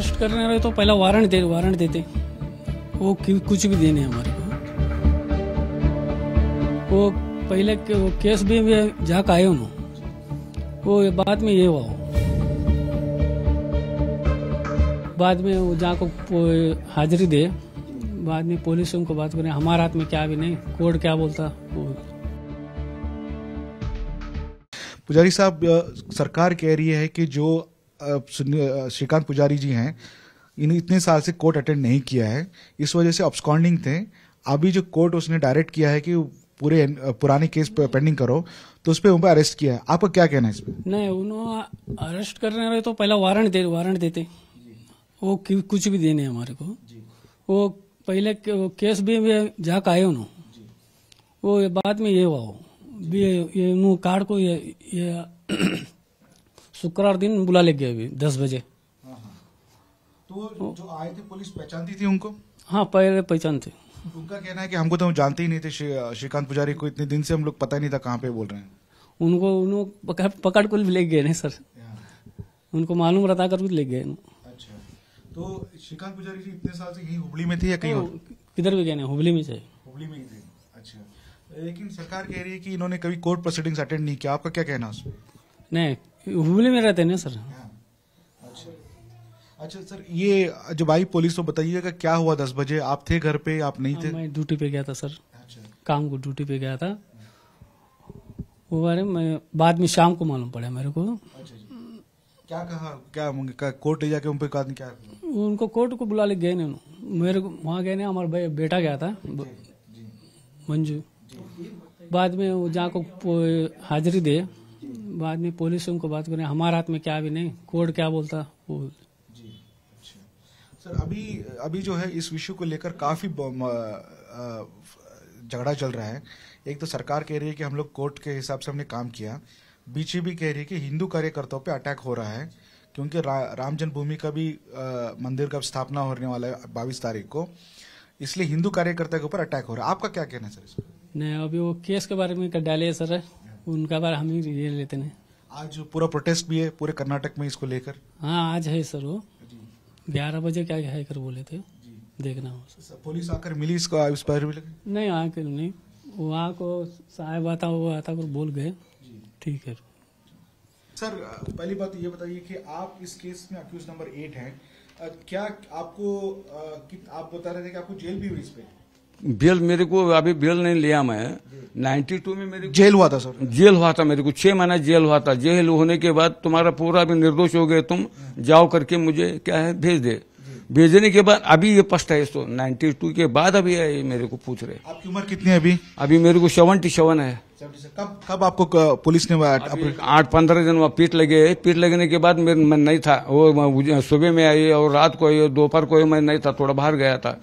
Arrest करने रहे तो पहला वारंट दे वारंट देते वो कुछ भी देने हमारे को वो पहले के, वो केस भी जहाँ आए उन्होंने वो बाद में ये हुआ हो बाद में वो जहाँ को हाजिरी दे बाद में पुलिस उनको बात करें हमारे हाथ में क्या भी नहीं कोर्ट क्या बोलता वो पुजारी साहब सरकार कह रही है कि जो श्रीकांत पुजारी जी हैं इन्हें इतने साल से कोर्ट अटेंड नहीं किया है इस वजह से ऑब्सकॉन्डिंग थे अभी जो कोर्ट उसने डायरेक्ट किया है कि पूरे पुराने केस पेंडिंग करो तो उस पर अरेस्ट किया है आपका क्या कहना है इस पर नहीं उन्होंने अरेस्ट करने रहे तो पहला वारंट दे वारंट देते वो कुछ भी देने हमारे को वो पहले केस भी जाक आए उन्होंने वो बाद में ये हुआ हो ये, ये कार्ड को ये, ये शुक्रवार दिन बुला ले गए अभी दस बजे हाँ, हाँ। तो जो आए थे पुलिस पहचानती थी उनको हाँ पहले पहचानते उनका कहना है कि हमको तो हम जानते ही नहीं थे श्रीकांत पुजारी को इतने दिन से हम लोग पता ही नहीं था कहाँ पे बोल रहे हैं उनको उनको पकड़ को ले गए सर हाँ। उनको मालूम रहता कर ले गए अच्छा तो श्रीकांत पुजारी जी इतने साल से यही हुबली में थे या कहीं किधर भी गए ना हुबली में थे हुबली में ही थे अच्छा लेकिन सरकार कह रही है कि इन्होंने कभी कोर्ट प्रोसीडिंग्स अटेंड नहीं किया आपका क्या कहना है नहीं हुबली में रहते हैं ना सर हाँ। अच्छा अच्छा सर ये जो भाई पुलिस को तो बताइएगा क्या हुआ दस बजे आप थे घर पे आप नहीं हाँ, थे मैं ड्यूटी पे गया था सर अच्छा। काम को ड्यूटी पे गया था वो बारे में बाद में शाम को मालूम पड़ा मेरे को अच्छा क्या कहा क्या, क्या कोर्ट ले जाके उन पे क्या उनको कोर्ट को बुला ले गए ना मेरे को वहाँ गए ना हमारा बेटा गया था मंजू बाद में वो जहाँ को हाजिरी दे बाद में पुलिस उनको बात करें हमारे हाथ में क्या भी नहीं कोर्ट क्या बोलता वो अच्छा। सर अभी अभी जो है इस विषय को लेकर काफी झगड़ा चल रहा है एक तो सरकार कह रही है कि हम लोग कोर्ट के हिसाब से हमने काम किया बीजेपी कह रही है कि हिंदू कार्यकर्ताओं पे अटैक हो रहा है क्योंकि रा, राम जन्मभूमि का भी आ, मंदिर का स्थापना होने वाला है बाईस तारीख को इसलिए हिंदू कार्यकर्ता के ऊपर अटैक हो रहा है आपका क्या कहना है सर नहीं अभी वो केस के बारे में डाले सर उनका बार हम ही ले लेते हैं आज पूरा प्रोटेस्ट भी है पूरे कर्नाटक में इसको लेकर हाँ आज है सर वो ग्यारह बजे क्या है कर बोले थे देखना हो तो पुलिस आकर मिली इसको इस पर भी लगे? नहीं आकर नहीं वहाँ को साहब आता वो आता को बोल गए ठीक है सर पहली बात तो ये बताइए कि आप इस केस में अक्यूज नंबर एट हैं क्या आपको आप बता रहे थे कि आपको जेल भी हुई इस पर बेल मेरे को अभी बेल नहीं लिया मैं 92 में मेरे जेल हुआ था सर जेल हुआ था मेरे को छह महीना जेल हुआ था जेल होने के बाद तुम्हारा पूरा भी निर्दोष हो गए तुम हाँ। जाओ करके मुझे क्या है भेज दे भेजने के बाद अभी ये फर्स्ट है तो नाइन्टी टू के बाद अभी है ये मेरे को पूछ रहे आपकी उम्र कितनी है अभी अभी मेरे को सेवनटी सेवन है कब कब आपको पुलिस ने आठ पंद्रह दिन वहाँ पीट लगे पीट लगने के बाद मेरे मैं नहीं था वो सुबह में आई और रात को आई दोपहर को मैं नहीं था थोड़ा बाहर गया था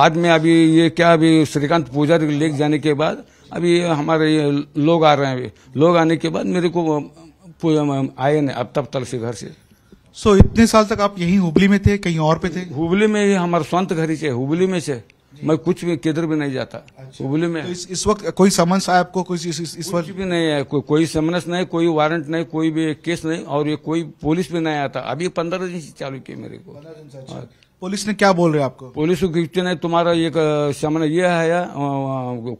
बाद में अभी ये क्या अभी श्रीकांत पूजा लेके जाने के बाद अभी हमारे ये लोग आ रहे हैं लोग आने के बाद मेरे को आए ना अब तब तल से घर से सो so, इतने साल तक आप यही हुबली में थे कहीं और पे थे हुबली में ही हमारे स्वांत घर ही हुबली में से मैं कुछ भी किधर भी नहीं जाता अच्छा। हुबली में तो इस, इस वक्त कोई समन्स आया आपको कोई इस, इस, इस वक्त भी नहीं है को, कोई समन्स नहीं कोई वारंट नहीं कोई भी केस नहीं और ये कोई पुलिस भी नहीं आता अभी पंद्रह दिन से चालू किया मेरे को पुलिस ने क्या बोल रहे आपको पुलिस ने तुम्हारा एक समन ये आया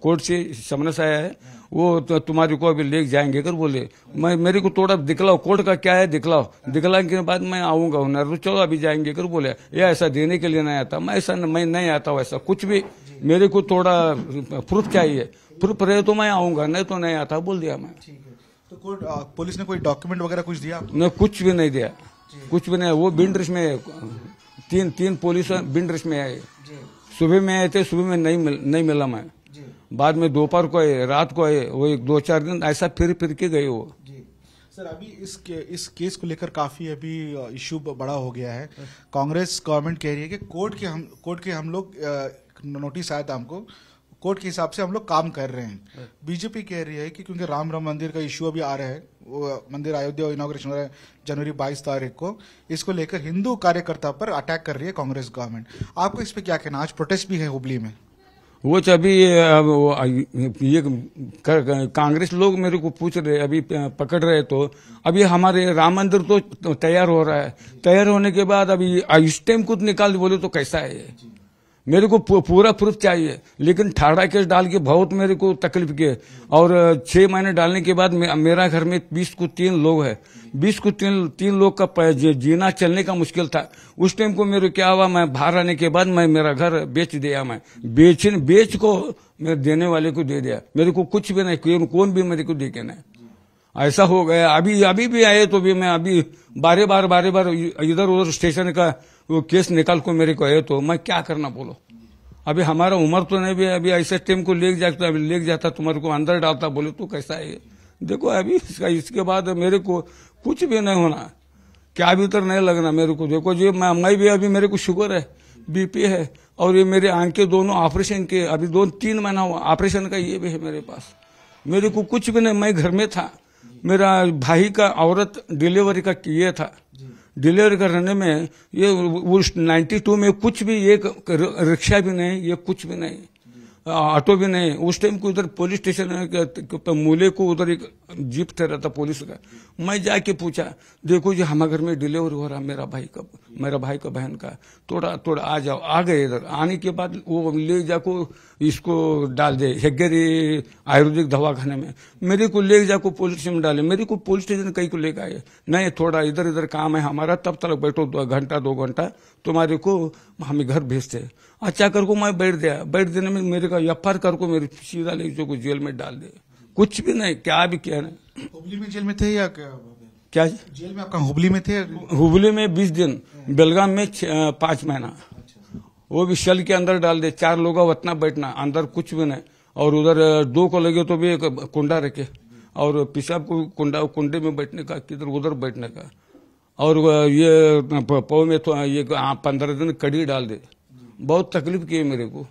कोर्ट से समनस से आया है वो तो तुम्हारे को अभी ले जाएंगे कर बोले मैं मेरे को थोड़ा दिखलाओ कोर्ट का क्या है दिखलाओ दिखलाने के बाद मैं आऊंगा हुनर तो चलो अभी जाएंगे कर बोले ये ऐसा देने के लिए नहीं आता मैं ऐसा मैं नहीं आता ऐसा कुछ भी मेरे को थोड़ा प्रूफ चाहिए प्रूफ रहे तो मैं आऊंगा नहीं तो नहीं आता बोल दिया मैं तो कोर्ट पुलिस ने कोई डॉक्यूमेंट वगैरह कुछ दिया कुछ भी नहीं दिया कुछ भी नहीं वो बिंड्रिश में तीन तीन पुलिस बिन में आए सुबह में आए थे सुबह में नहीं मिल नहीं मिला मैं बाद में दोपहर को आए रात को आए वो एक दो चार दिन ऐसा फिर फिर के गए वो सर अभी इस के, इस केस को लेकर काफी अभी इश्यू बड़ा हो गया है कांग्रेस गवर्नमेंट कह रही है कि कोर्ट के हम कोर्ट के हम लोग नोटिस आया था हमको कोर्ट के हिसाब से हम लोग काम कर रहे हैं बीजेपी हाँ। कह रही है कि क्योंकि राम राम मंदिर का इश्यू अभी आ रहा है वो मंदिर अयोध्या इनाग्रेशन हो रहा है जनवरी 22 तारीख को इसको लेकर हिंदू कार्यकर्ता पर अटैक कर रही है कांग्रेस गवर्नमेंट आपको इस पर क्या कहना आज प्रोटेस्ट भी है हुबली में वो तो अभी ये कांग्रेस लोग मेरे को पूछ रहे अभी पकड़ रहे तो अभी हमारे राम मंदिर तो तैयार हो रहा है तैयार होने के बाद अभी आयुष टेम खुद निकाल बोले तो कैसा है मेरे को पूरा प्रूफ चाहिए लेकिन ठाड़ा केस डाल के बहुत मेरे को तकलीफ किए और छह महीने डालने के बाद मेरा घर में बीस को तीन लोग है बीस को तीन तीन लोग का जीना चलने का मुश्किल था उस टाइम को मेरे क्या हुआ मैं बाहर आने के बाद मैं मेरा घर बेच दिया मैं बेचने बेच को मैं देने वाले को दे दिया मेरे को कुछ भी नहीं कौन भी मेरे को देखे नहीं ऐसा हो गया अभी अभी भी आए तो भी मैं अभी बारे बार बारे बार इधर उधर स्टेशन का वो केस निकाल को मेरे को आए तो मैं क्या करना बोलो अभी हमारा उम्र तो नहीं भी अभी ऐसे टाइम को ले जाता तो अभी ले जाता तुम्हारे को अंदर डालता बोले तू कैसा है देखो अभी इसका इसके बाद मेरे को कुछ भी नहीं होना क्या उतर नहीं लगना मेरे को देखो जी मैं मैं भी अभी मेरे को शुगर है बीपी है और ये मेरे आंखें दोनों ऑपरेशन के अभी दो तीन महीना हुआ ऑपरेशन का ये भी है मेरे पास मेरे को कुछ भी नहीं मैं घर में था मेरा भाई का औरत डिलीवरी का ये था डिलीवरी करने में ये उस 92 में कुछ भी एक रिक्शा भी नहीं ये कुछ भी नहीं ऑटो भी नहीं उस टाइम को उधर पुलिस स्टेशन तो, तो मूले को उधर एक जीप ठहरा था पुलिस का मैं जाके पूछा देखो जी हमारे घर में डिलीवर हो रहा मेरा भाई का मेरा भाई का बहन का थोड़ा थोड़ा आ जाओ आ गए इधर आने के बाद वो ले जाको इसको डाल दे हेगेरी आयुर्वेदिक दवाखाने में मेरे को ले जाको पुलिस स्टेशन में डाले मेरे को पुलिस स्टेशन कहीं को लेकर गए नहीं थोड़ा इधर इधर काम है हमारा तब तक बैठो दो घंटा दो घंटा तुम्हारे को हमें घर भेजते अच्छा कर को मैं बैठ गया बैठ देने में मेरे कहा एफ आर कर को मेरे सीधा ले जो जेल में डाल दे कुछ भी नहीं क्या भी कह रहे हुबली में जेल में थे या क्या क्या जेल में आपका हुबली में थे हुबली में बीस दिन बेलगाम में पांच महीना अच्छा। वो भी शल के अंदर डाल दे चार लोग उतना बैठना अंदर कुछ भी नहीं और उधर दो को लगे तो भी एक कुंडा रखे और पिशाब को कुंडा कुंडे में बैठने का किधर उधर बैठने का और ये पो में तो ये हाँ, पंद्रह दिन कड़ी डाल दे बहुत तकलीफ की मेरे को